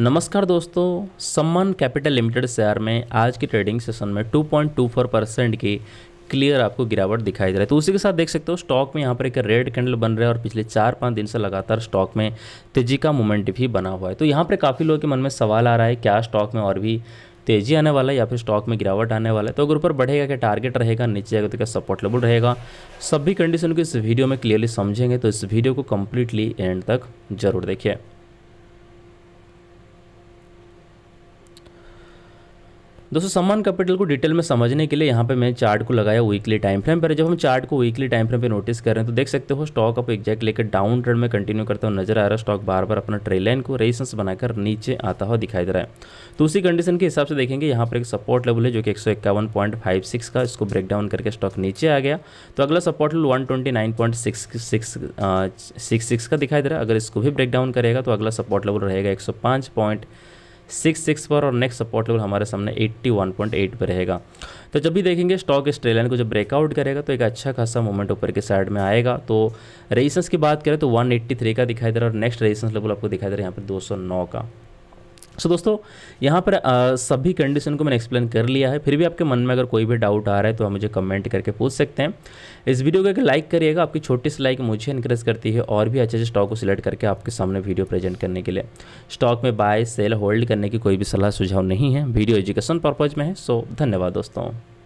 नमस्कार दोस्तों सम्मान कैपिटल लिमिटेड शेयर में आज की ट्रेडिंग सेशन में 2.24 परसेंट की क्लियर आपको गिरावट दिखाई दे रहा है तो उसी के साथ देख सकते हो स्टॉक में यहाँ पर एक रेड कैंडल बन रहा है और पिछले चार पाँच दिन से लगातार स्टॉक में तेजी का मोमेंट भी बना हुआ है तो यहाँ पर काफ़ी लोगों के मन में सवाल आ रहा है क्या स्टॉक में और भी तेजी आने वाला है या फिर स्टॉक में गिरावट आने वाला है तो अगर ऊपर बढ़ेगा क्या टारगेट रहेगा नीचे जाएगा तो क्या सपोर्ट लेवल रहेगा सभी कंडीशन को इस वीडियो में क्लियरली समझेंगे तो इस वीडियो को कम्प्लीटली एंड तक जरूर देखिए दोस्तों सम्मान कैपिटल को डिटेल में समझने के लिए यहाँ पे मैंने चार्ट को लगाया वीकली टाइम फ्रेम पर जब हम चार्ट को वीकली टाइम फ्रेम पर नोटिस कर रहे हैं तो देख सकते हो स्टॉक अब एक्जैक्ट लेकर डाउन ट्रेंड में कंटिन्यू करता हुआ नजर आ रहा है स्टॉक बार बार अपना ट्रेल लाइन को रेजिस्टेंस बनाकर नीचे आता हुआ दिखाई दे रहा है तो उसी कंडीशन के हिसाब से देखेंगे यहाँ पर एक सपोर्ट लेवल है जो कि एक का इसको ब्रेक डाउन करके स्टॉक नीचे आ गया तो अगला सपोर्ट लेवल वन का दिखाई दे रहा है अगर इसको भी ब्रेक डाउन करेगा तो अगला सपोर्ट लेवल रहेगा एक सिक्स सिक्स पर और नेक्स्ट सपोर्ट लेवल हमारे सामने 81.8 पर रहेगा तो जब भी देखेंगे स्टॉक इस लाइन को जब ब्रेकआउट करेगा तो एक अच्छा खासा मोमेंट ऊपर के साइड में आएगा तो रेजिस्टेंस की बात करें तो 183 का दिखाई दे रहा है और नेक्स्ट रेजिस्टेंस लेवल आपको दिखाई दे रहा है यहाँ पर 209 का सो so, दोस्तों यहाँ पर आ, सभी कंडीशन को मैंने एक्सप्लेन कर लिया है फिर भी आपके मन में अगर कोई भी डाउट आ रहा है तो आप मुझे कमेंट करके पूछ सकते हैं इस वीडियो को एक लाइक करिएगा आपकी छोटी सी लाइक मुझे इंकरेज करती है और भी अच्छे अच्छे स्टॉक को सिलेक्ट करके आपके सामने वीडियो प्रेजेंट करने के लिए स्टॉक में बाय सेल होल्ड करने की कोई भी सलाह सुझाव नहीं है वीडियो एजुकेशन पर्पज़ में है सो धन्यवाद दोस्तों